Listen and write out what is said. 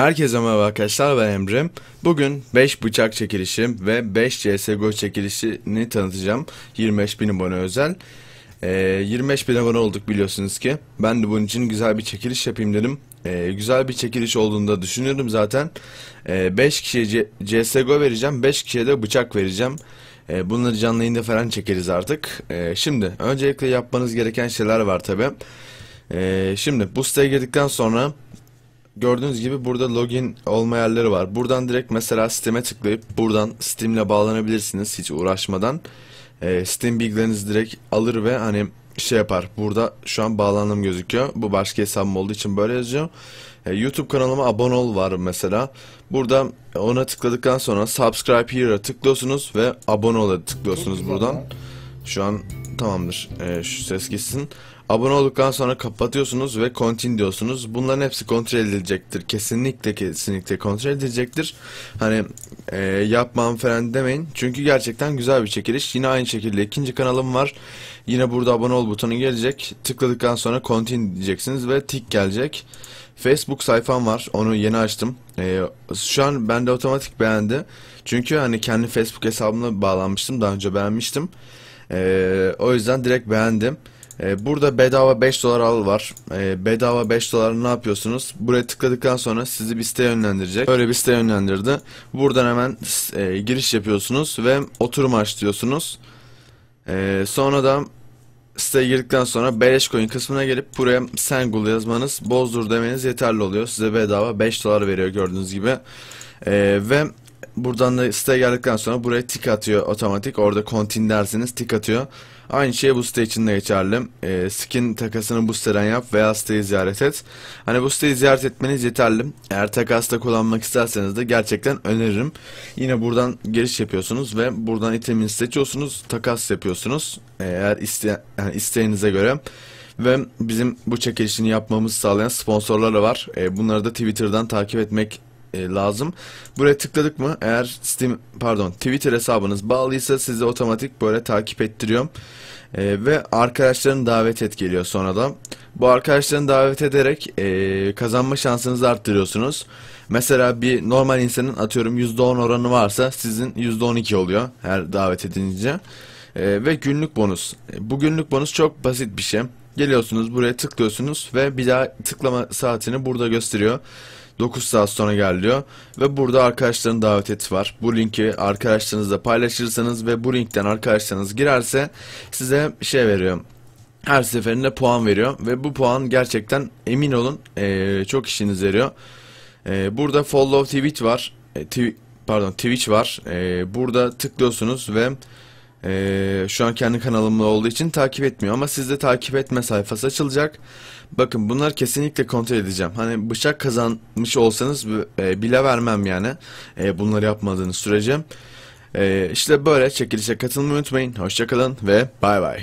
Herkese merhaba arkadaşlar ben Emre. Bugün 5 bıçak çekilişi ve 5 CSGO çekilişini tanıtacağım. 25 bin abone özel. E, bin abone olduk biliyorsunuz ki. Ben de bunun için güzel bir çekiliş yapayım dedim. E, güzel bir çekiliş olduğunu da düşünüyordum zaten. 5 ee, kişiye C CSGO vereceğim. 5 kişiye de bıçak vereceğim. E, bunları canlı yayında falan çekeriz artık. E, şimdi öncelikle yapmanız gereken şeyler var tabi. E, şimdi bu siteye girdikten sonra gördüğünüz gibi burada login olma yerleri var. Buradan direkt mesela Steam'e tıklayıp buradan Steam ile bağlanabilirsiniz hiç uğraşmadan. Ee, Steam bilgilerinizi direkt alır ve hani şey yapar. Burada şu an bağlandım gözüküyor. Bu başka hesabım olduğu için böyle yazıyor. Ee, YouTube kanalıma abone ol var mesela. Burada ona tıkladıktan sonra subscribe here'a tıklıyorsunuz ve abone ol'a tıklıyorsunuz buradan. Var. Şu an tamamdır. Ee, şu ses gitsin. Abone olduktan sonra kapatıyorsunuz ve continue diyorsunuz. Bunların hepsi kontrol edilecektir. Kesinlikle kesinlikle kontrol edilecektir. Hani e, yapmam falan demeyin. Çünkü gerçekten güzel bir çekiliş. Yine aynı şekilde ikinci kanalım var. Yine burada abone ol butonu gelecek. Tıkladıktan sonra continue diyeceksiniz ve tik gelecek. Facebook sayfam var. Onu yeni açtım. Ee, şu an bende otomatik beğendi. Çünkü hani kendi Facebook hesabımla bağlanmıştım. Daha önce beğenmiştim. E, o yüzden direkt beğendim. E, burada bedava 5 dolar al var. E, bedava 5 dolar ne yapıyorsunuz? Buraya tıkladıktan sonra sizi bir siteye yönlendirecek. Böyle bir siteye yönlendirdi. Buradan hemen e, giriş yapıyorsunuz ve oturum aç diyorsunuz. E, sonra da siteye girdikten sonra beleş coin kısmına gelip buraya Sengul yazmanız, bozdur demeniz yeterli oluyor. Size bedava 5 dolar veriyor gördüğünüz gibi. Ee, ve Buradan da siteye geldikten sonra buraya tik atıyor otomatik. Orada kontin dersiniz tik atıyor. Aynı şey bu site için de geçerli. E, skin takasını bu siteden yap veya siteyi ziyaret et. Hani bu siteyi ziyaret etmeniz yeterli. Eğer takasta kullanmak isterseniz de gerçekten öneririm. Yine buradan giriş yapıyorsunuz ve buradan itemini seçiyorsunuz. Takas yapıyorsunuz. Ee, eğer iste, yani isteğinize göre ve bizim bu çekilişini yapmamızı sağlayan sponsorları var. E, bunları da Twitter'dan takip etmek e, lazım. Buraya tıkladık mı eğer Steam pardon Twitter hesabınız bağlıysa sizi otomatik böyle takip ettiriyor. E, ve arkadaşların davet et geliyor sonra da. Bu arkadaşların davet ederek e, kazanma şansınızı arttırıyorsunuz. Mesela bir normal insanın atıyorum %10 oranı varsa sizin %12 oluyor her davet edince. E, ve günlük bonus. E, bu günlük bonus çok basit bir şey. Geliyorsunuz buraya tıklıyorsunuz ve bir daha tıklama saatini burada gösteriyor. 9 saat sonra geliyor ve burada arkadaşların davet eti var. Bu linki arkadaşlarınızla paylaşırsanız ve bu linkten arkadaşlarınız girerse size şey veriyor her seferinde puan veriyor ve bu puan gerçekten emin olun e, çok işiniz veriyor. E, burada follow Twitch var. E, tw pardon Twitch var. E, burada tıklıyorsunuz ve ee, şu an kendi kanalımda olduğu için takip etmiyor ama sizde takip etme sayfası açılacak. Bakın bunlar kesinlikle kontrol edeceğim. Hani bıçak kazanmış olsanız e, bile vermem yani e, bunları yapmadığınız sürece. E, işte böyle çekilişe katılmayı unutmayın. Hoşçakalın ve bay bay.